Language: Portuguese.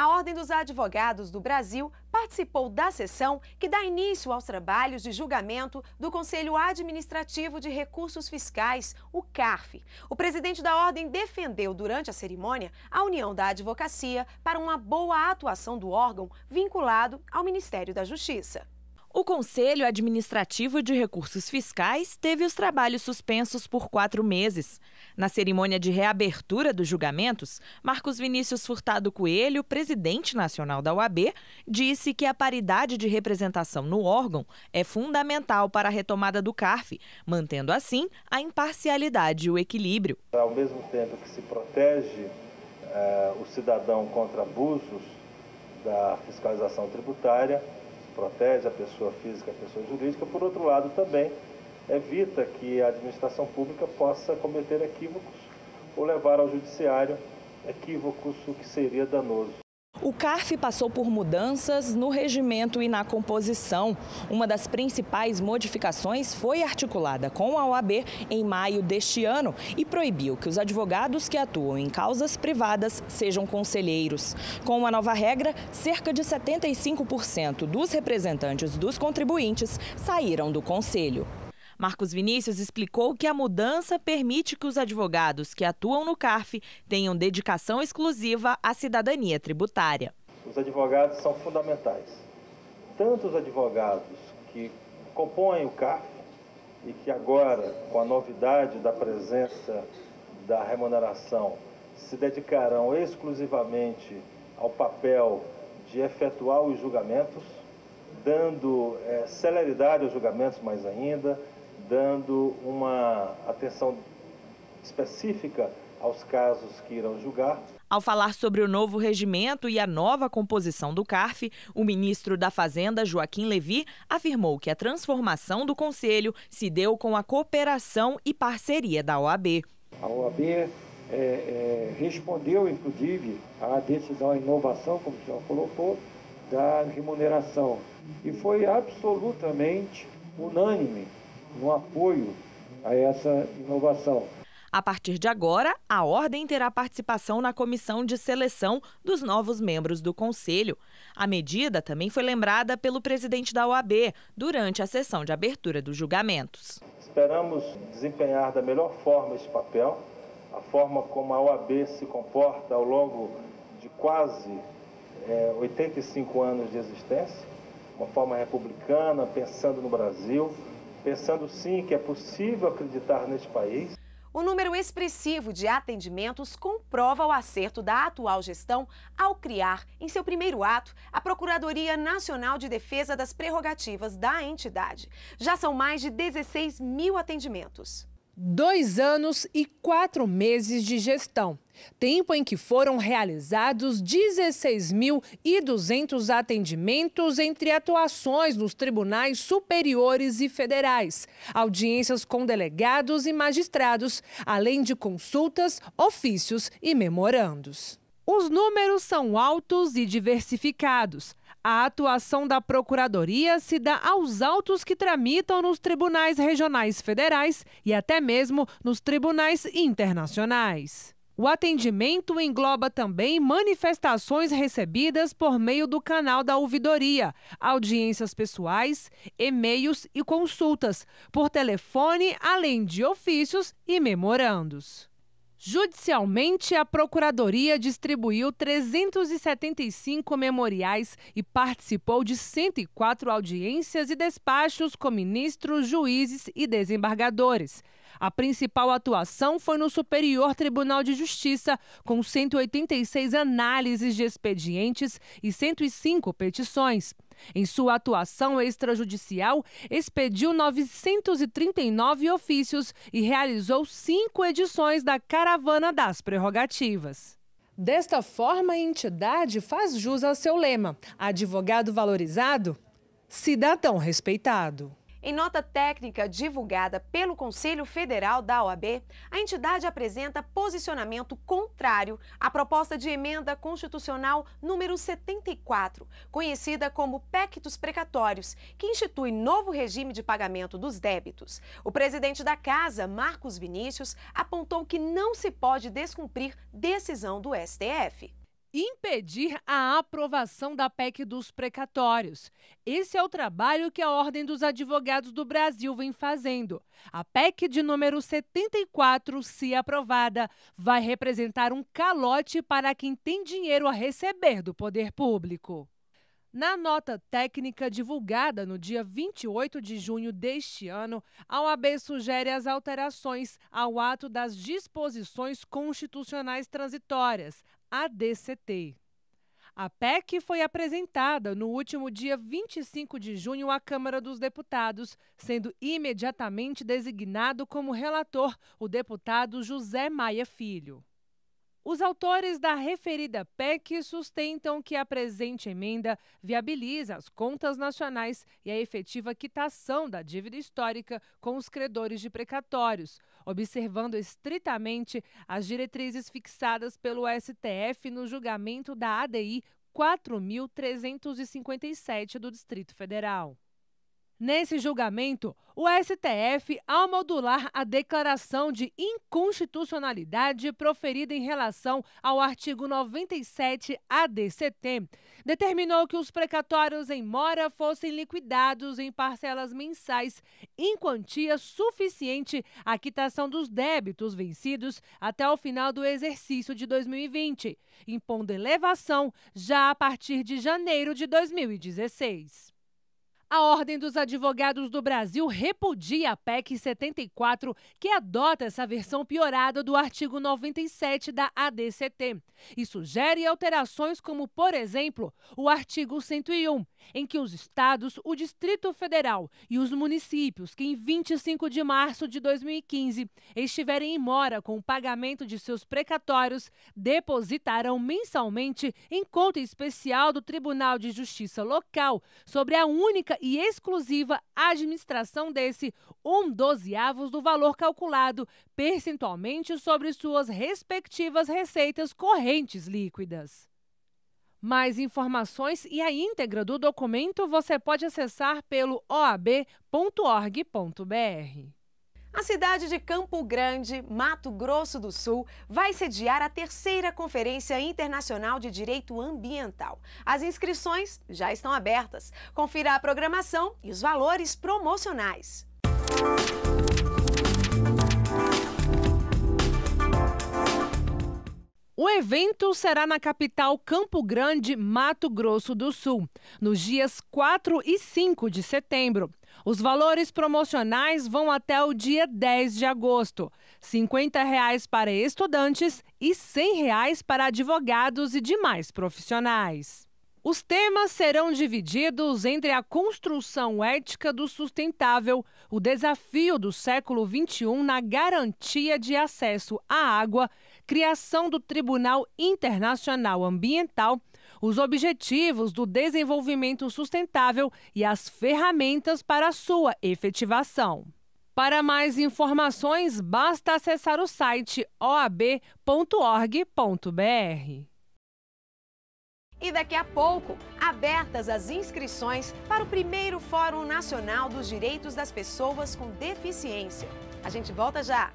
A Ordem dos Advogados do Brasil participou da sessão que dá início aos trabalhos de julgamento do Conselho Administrativo de Recursos Fiscais, o CARF. O presidente da Ordem defendeu durante a cerimônia a união da advocacia para uma boa atuação do órgão vinculado ao Ministério da Justiça. O Conselho Administrativo de Recursos Fiscais teve os trabalhos suspensos por quatro meses. Na cerimônia de reabertura dos julgamentos, Marcos Vinícius Furtado Coelho, presidente nacional da UAB, disse que a paridade de representação no órgão é fundamental para a retomada do CARF, mantendo assim a imparcialidade e o equilíbrio. Ao mesmo tempo que se protege eh, o cidadão contra abusos da fiscalização tributária, protege a pessoa física, a pessoa jurídica, por outro lado também evita que a administração pública possa cometer equívocos ou levar ao judiciário equívocos, o que seria danoso. O CARF passou por mudanças no regimento e na composição. Uma das principais modificações foi articulada com a OAB em maio deste ano e proibiu que os advogados que atuam em causas privadas sejam conselheiros. Com a nova regra, cerca de 75% dos representantes dos contribuintes saíram do conselho. Marcos Vinícius explicou que a mudança permite que os advogados que atuam no CARF tenham dedicação exclusiva à cidadania tributária. Os advogados são fundamentais. Tanto os advogados que compõem o CARF e que agora, com a novidade da presença da remuneração, se dedicarão exclusivamente ao papel de efetuar os julgamentos, dando é, celeridade aos julgamentos mais ainda, dando uma atenção específica aos casos que irão julgar. Ao falar sobre o novo regimento e a nova composição do CARF, o ministro da Fazenda, Joaquim Levi, afirmou que a transformação do Conselho se deu com a cooperação e parceria da OAB. A OAB é, é, respondeu, inclusive, à decisão à inovação, como o senhor colocou, da remuneração. E foi absolutamente unânime um apoio a essa inovação. A partir de agora, a Ordem terá participação na comissão de seleção dos novos membros do Conselho. A medida também foi lembrada pelo presidente da OAB durante a sessão de abertura dos julgamentos. Esperamos desempenhar da melhor forma esse papel, a forma como a OAB se comporta ao longo de quase é, eh, 85 anos de existência, uma forma republicana, pensando no Brasil pensando sim que é possível acreditar neste país. O número expressivo de atendimentos comprova o acerto da atual gestão ao criar, em seu primeiro ato, a Procuradoria Nacional de Defesa das Prerrogativas da entidade. Já são mais de 16 mil atendimentos dois anos e quatro meses de gestão, tempo em que foram realizados 16.200 atendimentos entre atuações nos tribunais superiores e federais, audiências com delegados e magistrados, além de consultas, ofícios e memorandos. Os números são altos e diversificados. A atuação da Procuradoria se dá aos autos que tramitam nos tribunais regionais federais e até mesmo nos tribunais internacionais. O atendimento engloba também manifestações recebidas por meio do canal da ouvidoria, audiências pessoais, e-mails e consultas, por telefone, além de ofícios e memorandos. Judicialmente, a Procuradoria distribuiu 375 memoriais e participou de 104 audiências e despachos com ministros, juízes e desembargadores. A principal atuação foi no Superior Tribunal de Justiça, com 186 análises de expedientes e 105 petições. Em sua atuação extrajudicial, expediu 939 ofícios e realizou cinco edições da Cara Caravana das Prerrogativas. Desta forma, a entidade faz jus ao seu lema: advogado valorizado, cidadão respeitado. Em nota técnica divulgada pelo Conselho Federal da OAB, a entidade apresenta posicionamento contrário à proposta de emenda constitucional número 74, conhecida como PEC dos Precatórios, que institui novo regime de pagamento dos débitos. O presidente da casa, Marcos Vinícius, apontou que não se pode descumprir decisão do STF impedir a aprovação da PEC dos precatórios. Esse é o trabalho que a Ordem dos Advogados do Brasil vem fazendo. A PEC de número 74, se aprovada, vai representar um calote para quem tem dinheiro a receber do poder público. Na nota técnica divulgada no dia 28 de junho deste ano, a OAB sugere as alterações ao ato das disposições constitucionais transitórias, ADCT. A PEC foi apresentada no último dia 25 de junho à Câmara dos Deputados, sendo imediatamente designado como relator o deputado José Maia Filho. Os autores da referida PEC sustentam que a presente emenda viabiliza as contas nacionais e a efetiva quitação da dívida histórica com os credores de precatórios, observando estritamente as diretrizes fixadas pelo STF no julgamento da ADI 4.357 do Distrito Federal. Nesse julgamento, o STF, ao modular a declaração de inconstitucionalidade proferida em relação ao artigo 97 ADCT, determinou que os precatórios em mora fossem liquidados em parcelas mensais em quantia suficiente à quitação dos débitos vencidos até o final do exercício de 2020, impondo elevação já a partir de janeiro de 2016. A Ordem dos Advogados do Brasil repudia a PEC 74, que adota essa versão piorada do artigo 97 da ADCT e sugere alterações como, por exemplo, o artigo 101, em que os estados, o Distrito Federal e os municípios que em 25 de março de 2015 estiverem em mora com o pagamento de seus precatórios depositarão mensalmente em conta especial do Tribunal de Justiça local sobre a única e exclusiva administração desse um dozeavos do valor calculado percentualmente sobre suas respectivas receitas correntes líquidas. Mais informações e a íntegra do documento você pode acessar pelo oab.org.br. A cidade de Campo Grande, Mato Grosso do Sul, vai sediar a terceira Conferência Internacional de Direito Ambiental. As inscrições já estão abertas. Confira a programação e os valores promocionais. Música O evento será na capital Campo Grande, Mato Grosso do Sul, nos dias 4 e 5 de setembro. Os valores promocionais vão até o dia 10 de agosto. R$ 50,00 para estudantes e R$ 100,00 para advogados e demais profissionais. Os temas serão divididos entre a construção ética do sustentável, o desafio do século XXI na garantia de acesso à água, criação do Tribunal Internacional Ambiental, os objetivos do desenvolvimento sustentável e as ferramentas para sua efetivação. Para mais informações, basta acessar o site oab.org.br. E daqui a pouco, abertas as inscrições para o primeiro Fórum Nacional dos Direitos das Pessoas com Deficiência. A gente volta já!